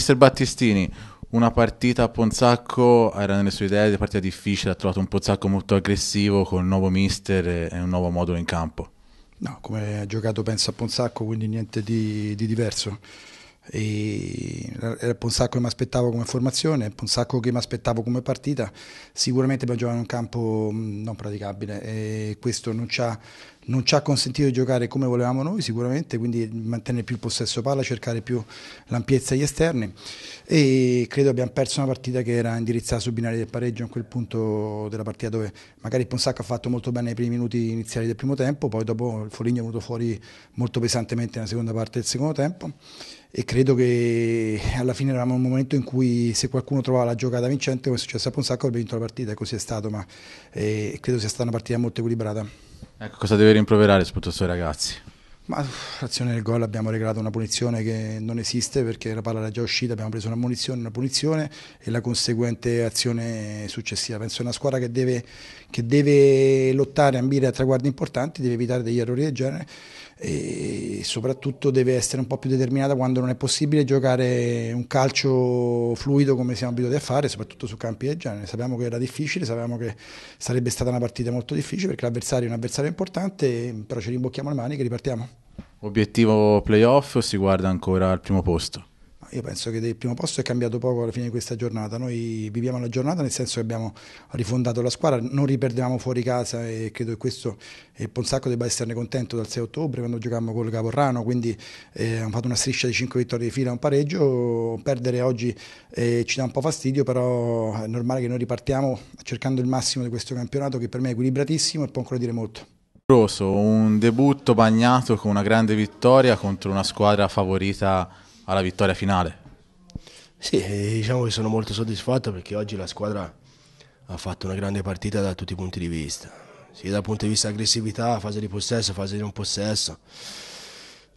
mister Battistini, una partita a Ponzacco era nelle sue idee, una partita difficile, ha trovato un Ponzacco molto aggressivo con un nuovo mister e un nuovo modulo in campo. No, come ha giocato penso a Ponzacco, quindi niente di, di diverso. E era un sacco che mi aspettavo come formazione, un sacco che mi aspettavo come partita. Sicuramente abbiamo giocato in un campo mm, non praticabile e questo non ci ha non ci ha consentito di giocare come volevamo noi sicuramente, quindi mantenere più il possesso palla, cercare più l'ampiezza agli esterni e credo abbiamo perso una partita che era indirizzata sui binari del pareggio in quel punto della partita dove magari Ponsac ha fatto molto bene nei primi minuti iniziali del primo tempo, poi dopo il Foligno è venuto fuori molto pesantemente nella seconda parte del secondo tempo e credo che alla fine eravamo in un momento in cui se qualcuno trovava la giocata vincente, come è successo a Ponsacco, avrebbe vinto la partita, e così è stato, ma eh, credo sia stata una partita molto equilibrata. Ecco, cosa deve rimproverare soprattutto suoi ragazzi? Ma azione del gol abbiamo regalato una punizione che non esiste perché la palla era già uscita, abbiamo preso una punizione, una punizione e la conseguente azione successiva. Penso che una squadra che deve, che deve lottare, ambire a traguardi importanti, deve evitare degli errori del genere e soprattutto deve essere un po' più determinata quando non è possibile giocare un calcio fluido come siamo abituati a fare, soprattutto su campi del genere. Sappiamo che era difficile, sappiamo che sarebbe stata una partita molto difficile perché l'avversario è un avversario importante, però ci rimbocchiamo le mani che ripartiamo. Obiettivo playoff o si guarda ancora al primo posto? Io penso che il primo posto è cambiato poco alla fine di questa giornata. Noi viviamo la giornata nel senso che abbiamo rifondato la squadra, non riperdevamo fuori casa e credo che questo e Ponsacco debba esserne contento dal 6 ottobre quando giocammo col Caporrano, quindi eh, abbiamo fatto una striscia di 5 vittorie di fila, un pareggio, perdere oggi eh, ci dà un po' fastidio, però è normale che noi ripartiamo cercando il massimo di questo campionato che per me è equilibratissimo e può ancora dire molto. Un debutto bagnato con una grande vittoria contro una squadra favorita alla vittoria finale. Sì, diciamo che sono molto soddisfatto perché oggi la squadra ha fatto una grande partita da tutti i punti di vista, sia dal punto di vista aggressività, fase di possesso, fase di non possesso.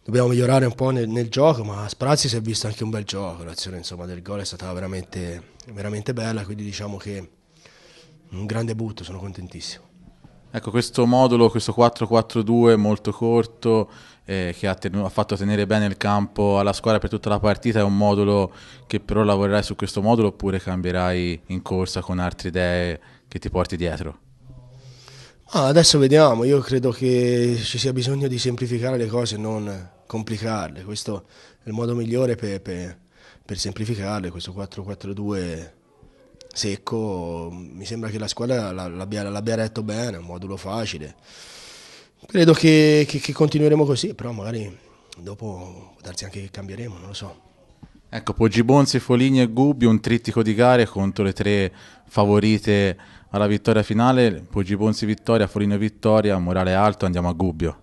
Dobbiamo migliorare un po' nel, nel gioco, ma a Sprazzi si è visto anche un bel gioco, l'azione del gol è stata veramente, veramente bella, quindi diciamo che un grande butto, sono contentissimo. Ecco, questo modulo, questo 4-4-2 molto corto, eh, che ha, tenu- ha, fatto tenere bene il campo alla squadra per tutta la partita, è un modulo che però lavorerai su questo modulo oppure cambierai in corsa con altre idee che ti porti dietro? Ah, adesso vediamo, io credo che ci sia bisogno di semplificare le cose non complicarle, questo è il modo migliore per, per, per semplificarle, questo 4-4-2 secco, mi sembra che la squadra l'abbia, l'abbia retto bene, un modulo facile. Credo che, che, che continueremo così, però magari dopo può darsi anche che cambieremo, non lo so. Ecco, Poggi Bonzi, Foligno e Gubbio, un trittico di gare contro le tre favorite alla vittoria finale. Poggi Bonzi vittoria, Foligno vittoria, morale alto, andiamo a Gubbio.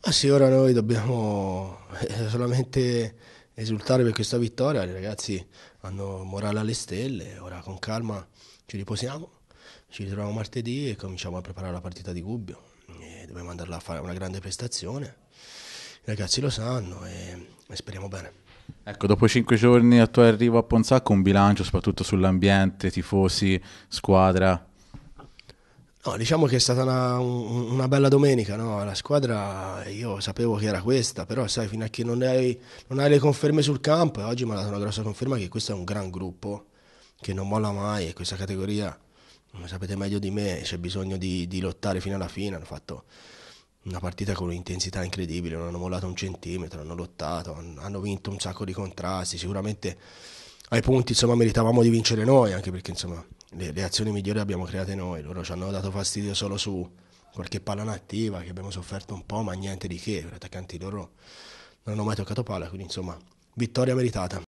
Ma ah, sì, ora noi dobbiamo eh, solamente esultare per questa vittoria, ragazzi hanno morale alle stelle, ora con calma ci riposiamo, ci ritroviamo martedì e cominciamo a preparare la partita di Gubbio. E dobbiamo andarla a fare una grande prestazione, i ragazzi lo sanno e, e speriamo bene. Ecco, dopo cinque giorni a tuo arrivo a Ponzacco, un bilancio soprattutto sull'ambiente, tifosi, squadra? No, diciamo che è stata una, una bella domenica, no? la squadra io sapevo che era questa, però sai, fino a che non hai, non hai le conferme sul campo, e oggi mi ha dato una grossa conferma che questo è un gran gruppo, che non molla mai e questa categoria, come sapete meglio di me, c'è bisogno di, di lottare fino alla fine, hanno fatto una partita con un'intensità incredibile, non hanno mollato un centimetro, hanno lottato, hanno vinto un sacco di contrasti, sicuramente ai punti insomma meritavamo di vincere noi, anche perché insomma le, le azioni migliori le abbiamo create noi, loro ci hanno dato fastidio solo su qualche palla nativa che abbiamo sofferto un po', ma niente di che, gli attaccanti loro non hanno mai toccato palla, quindi insomma vittoria meritata.